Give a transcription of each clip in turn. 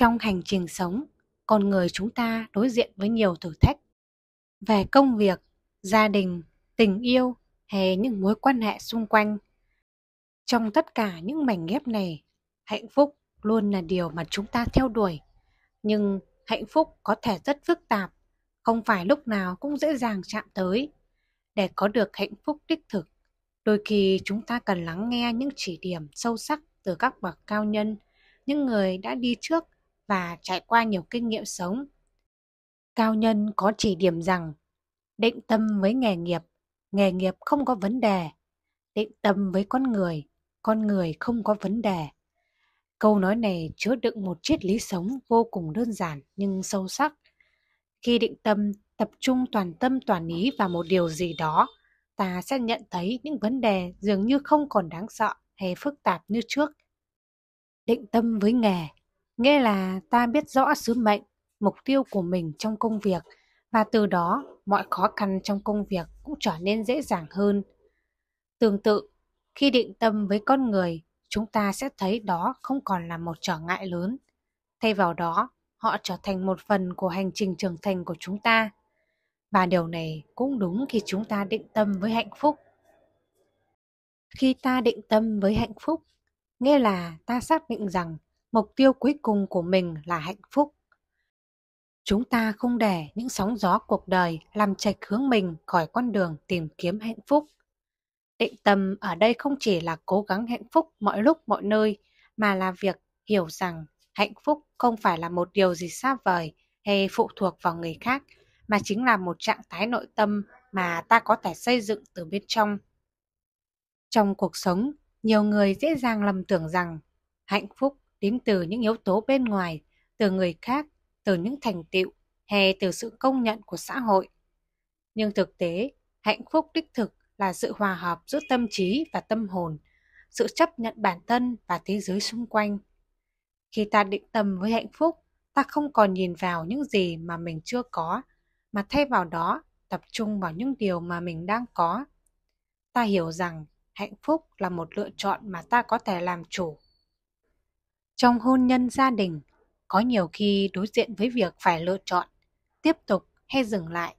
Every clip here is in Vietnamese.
Trong hành trình sống, con người chúng ta đối diện với nhiều thử thách. Về công việc, gia đình, tình yêu hay những mối quan hệ xung quanh. Trong tất cả những mảnh ghép này, hạnh phúc luôn là điều mà chúng ta theo đuổi. Nhưng hạnh phúc có thể rất phức tạp, không phải lúc nào cũng dễ dàng chạm tới. Để có được hạnh phúc đích thực, đôi khi chúng ta cần lắng nghe những chỉ điểm sâu sắc từ các bậc cao nhân, những người đã đi trước và trải qua nhiều kinh nghiệm sống. Cao nhân có chỉ điểm rằng định tâm với nghề nghiệp, nghề nghiệp không có vấn đề, định tâm với con người, con người không có vấn đề. Câu nói này chứa đựng một triết lý sống vô cùng đơn giản nhưng sâu sắc. Khi định tâm, tập trung toàn tâm toàn ý vào một điều gì đó, ta sẽ nhận thấy những vấn đề dường như không còn đáng sợ hay phức tạp như trước. Định tâm với nghề nghĩa là ta biết rõ sứ mệnh mục tiêu của mình trong công việc và từ đó mọi khó khăn trong công việc cũng trở nên dễ dàng hơn tương tự khi định tâm với con người chúng ta sẽ thấy đó không còn là một trở ngại lớn thay vào đó họ trở thành một phần của hành trình trưởng thành của chúng ta và điều này cũng đúng khi chúng ta định tâm với hạnh phúc khi ta định tâm với hạnh phúc nghĩa là ta xác định rằng mục tiêu cuối cùng của mình là hạnh phúc. Chúng ta không để những sóng gió cuộc đời làm chệch hướng mình khỏi con đường tìm kiếm hạnh phúc. Định tâm ở đây không chỉ là cố gắng hạnh phúc mọi lúc mọi nơi, mà là việc hiểu rằng hạnh phúc không phải là một điều gì xa vời hay phụ thuộc vào người khác, mà chính là một trạng thái nội tâm mà ta có thể xây dựng từ bên trong. Trong cuộc sống, nhiều người dễ dàng lầm tưởng rằng hạnh phúc đến từ những yếu tố bên ngoài, từ người khác, từ những thành tựu hay từ sự công nhận của xã hội. Nhưng thực tế, hạnh phúc đích thực là sự hòa hợp giữa tâm trí và tâm hồn, sự chấp nhận bản thân và thế giới xung quanh. Khi ta định tâm với hạnh phúc, ta không còn nhìn vào những gì mà mình chưa có, mà thay vào đó tập trung vào những điều mà mình đang có. Ta hiểu rằng hạnh phúc là một lựa chọn mà ta có thể làm chủ trong hôn nhân gia đình, có nhiều khi đối diện với việc phải lựa chọn, tiếp tục hay dừng lại,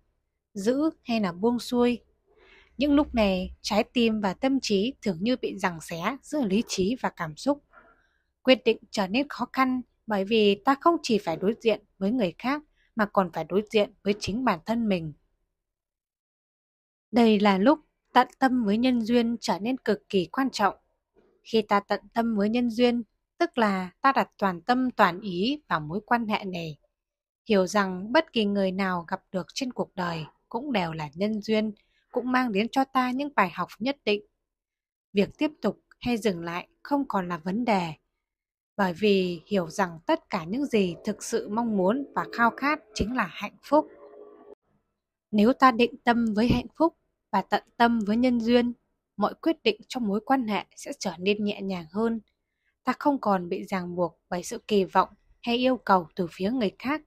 giữ hay là buông xuôi. Những lúc này, trái tim và tâm trí thường như bị giằng xé giữa lý trí và cảm xúc. Quyết định trở nên khó khăn bởi vì ta không chỉ phải đối diện với người khác mà còn phải đối diện với chính bản thân mình. Đây là lúc tận tâm với nhân duyên trở nên cực kỳ quan trọng. Khi ta tận tâm với nhân duyên, tức là ta đặt toàn tâm toàn ý vào mối quan hệ này. Hiểu rằng bất kỳ người nào gặp được trên cuộc đời cũng đều là nhân duyên, cũng mang đến cho ta những bài học nhất định. Việc tiếp tục hay dừng lại không còn là vấn đề, bởi vì hiểu rằng tất cả những gì thực sự mong muốn và khao khát chính là hạnh phúc. Nếu ta định tâm với hạnh phúc và tận tâm với nhân duyên, mọi quyết định trong mối quan hệ sẽ trở nên nhẹ nhàng hơn, ta không còn bị ràng buộc bởi sự kỳ vọng hay yêu cầu từ phía người khác,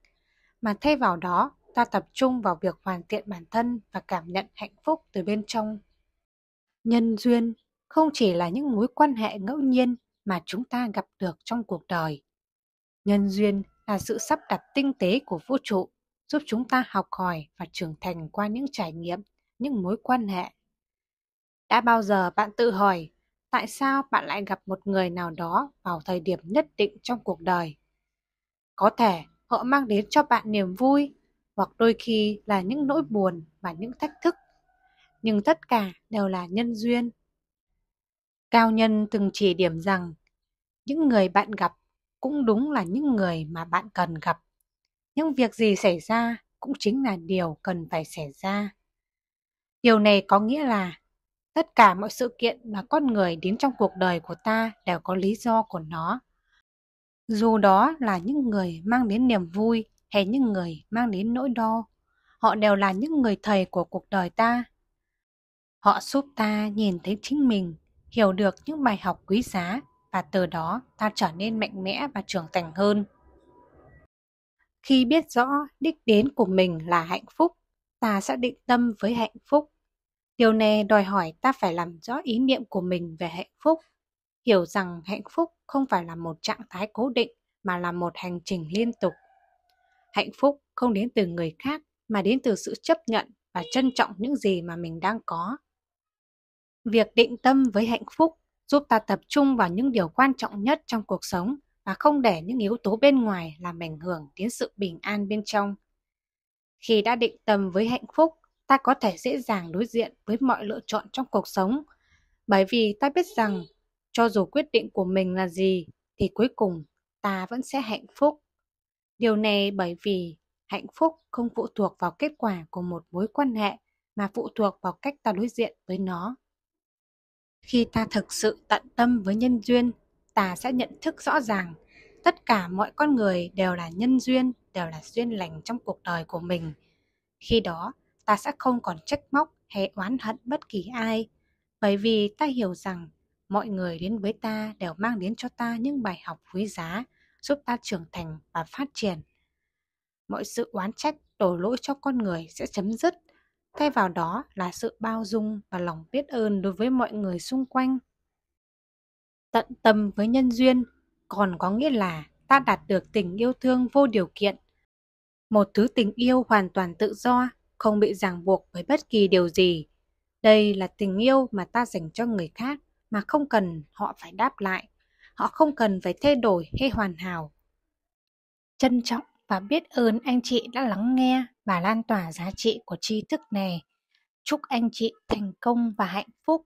mà thay vào đó ta tập trung vào việc hoàn thiện bản thân và cảm nhận hạnh phúc từ bên trong. Nhân duyên không chỉ là những mối quan hệ ngẫu nhiên mà chúng ta gặp được trong cuộc đời. Nhân duyên là sự sắp đặt tinh tế của vũ trụ giúp chúng ta học hỏi và trưởng thành qua những trải nghiệm, những mối quan hệ. Đã bao giờ bạn tự hỏi tại sao bạn lại gặp một người nào đó vào thời điểm nhất định trong cuộc đời. Có thể họ mang đến cho bạn niềm vui hoặc đôi khi là những nỗi buồn và những thách thức. Nhưng tất cả đều là nhân duyên. Cao nhân từng chỉ điểm rằng những người bạn gặp cũng đúng là những người mà bạn cần gặp. Những việc gì xảy ra cũng chính là điều cần phải xảy ra. Điều này có nghĩa là Tất cả mọi sự kiện mà con người đến trong cuộc đời của ta đều có lý do của nó. Dù đó là những người mang đến niềm vui hay những người mang đến nỗi đau, họ đều là những người thầy của cuộc đời ta. Họ giúp ta nhìn thấy chính mình, hiểu được những bài học quý giá và từ đó ta trở nên mạnh mẽ và trưởng thành hơn. Khi biết rõ đích đến của mình là hạnh phúc, ta sẽ định tâm với hạnh phúc. Điều này đòi hỏi ta phải làm rõ ý niệm của mình về hạnh phúc, hiểu rằng hạnh phúc không phải là một trạng thái cố định mà là một hành trình liên tục. Hạnh phúc không đến từ người khác mà đến từ sự chấp nhận và trân trọng những gì mà mình đang có. Việc định tâm với hạnh phúc giúp ta tập trung vào những điều quan trọng nhất trong cuộc sống và không để những yếu tố bên ngoài làm ảnh hưởng đến sự bình an bên trong. Khi đã định tâm với hạnh phúc, ta có thể dễ dàng đối diện với mọi lựa chọn trong cuộc sống. Bởi vì ta biết rằng, cho dù quyết định của mình là gì, thì cuối cùng ta vẫn sẽ hạnh phúc. Điều này bởi vì hạnh phúc không phụ thuộc vào kết quả của một mối quan hệ mà phụ thuộc vào cách ta đối diện với nó. Khi ta thực sự tận tâm với nhân duyên, ta sẽ nhận thức rõ ràng tất cả mọi con người đều là nhân duyên, đều là duyên lành trong cuộc đời của mình. Khi đó, ta sẽ không còn trách móc hay oán hận bất kỳ ai, bởi vì ta hiểu rằng mọi người đến với ta đều mang đến cho ta những bài học quý giá, giúp ta trưởng thành và phát triển. Mọi sự oán trách, đổ lỗi cho con người sẽ chấm dứt, thay vào đó là sự bao dung và lòng biết ơn đối với mọi người xung quanh. Tận tâm với nhân duyên còn có nghĩa là ta đạt được tình yêu thương vô điều kiện, một thứ tình yêu hoàn toàn tự do không bị ràng buộc với bất kỳ điều gì. Đây là tình yêu mà ta dành cho người khác mà không cần họ phải đáp lại. Họ không cần phải thay đổi hay hoàn hảo. Trân trọng và biết ơn anh chị đã lắng nghe và lan tỏa giá trị của tri thức này. Chúc anh chị thành công và hạnh phúc.